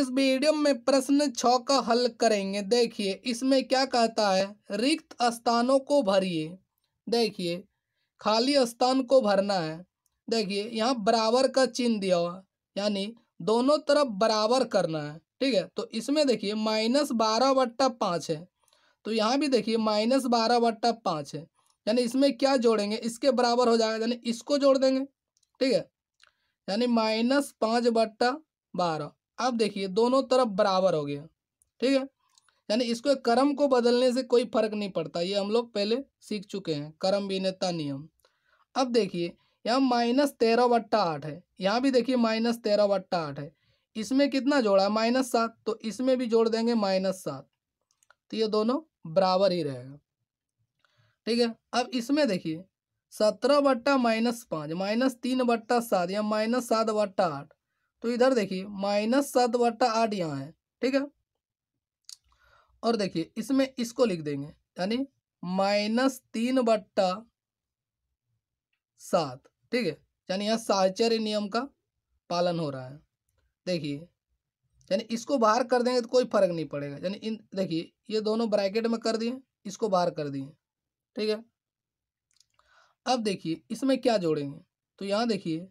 इस वीडियो में प्रश्न छ का हल करेंगे देखिए इसमें क्या कहता है रिक्त स्थानों को भरिए देखिए खाली स्थान को भरना है देखिए यहाँ बराबर का चिन्ह दिया हुआ यानी दोनों तरफ बराबर करना है ठीक है तो इसमें देखिए माइनस बारह बट्टा पाँच है तो यहाँ भी देखिए माइनस बारह बट्टा पाँच है यानी इसमें क्या जोड़ेंगे इसके बराबर हो जाएगा यानी इसको जोड़ देंगे ठीक है यानी माइनस पाँच बट्टा बारह अब देखिए दोनों तरफ बराबर हो गया ठीक है यानी इसको कर्म को बदलने से कोई फर्क नहीं पड़ता ये हम लोग पहले सीख चुके हैं कर्म विनेता नियम अब देखिए यहाँ माइनस तेरह बट्टा आठ है यहाँ भी देखिए माइनस तेरह बट्टा आठ है इसमें कितना जोड़ा माइनस सात तो इसमें भी जोड़ देंगे माइनस सात तो ये दोनों बराबर ही रहेगा ठीक है अब इसमें देखिए सत्रह बट्टा माइनस पाँच माइनस तीन बट्टा सात या माइनस सात बट्टा आठ तो इधर देखिए माइनस सात बट्टा आठ यहाँ है ठीक है और देखिए इसमें इसको लिख देंगे यानी माइनस तीन बट्टा सात ठीक है यानी यहाँ साचर्य नियम का पालन हो रहा है देखिए यानी इसको बाहर कर देंगे तो कोई फर्क नहीं पड़ेगा यानी इन देखिए ये दोनों ब्रैकेट में कर दिए इसको बाहर कर दिए ठीक है अब देखिए इसमें क्या जोड़ेंगे तो यहाँ देखिए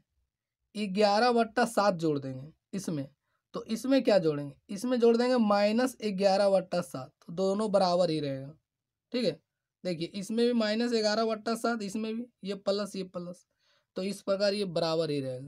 ग्यारह वट्टा सात जोड़ देंगे इसमें तो इसमें क्या जोड़ेंगे इसमें जोड़ देंगे माइनस ग्यारह वट्टा सात तो दोनों बराबर ही रहेगा ठीक है देखिए इसमें भी माइनस ग्यारह वट्टा सात इसमें भी ये प्लस ये प्लस तो इस प्रकार ये बराबर ही रहेगा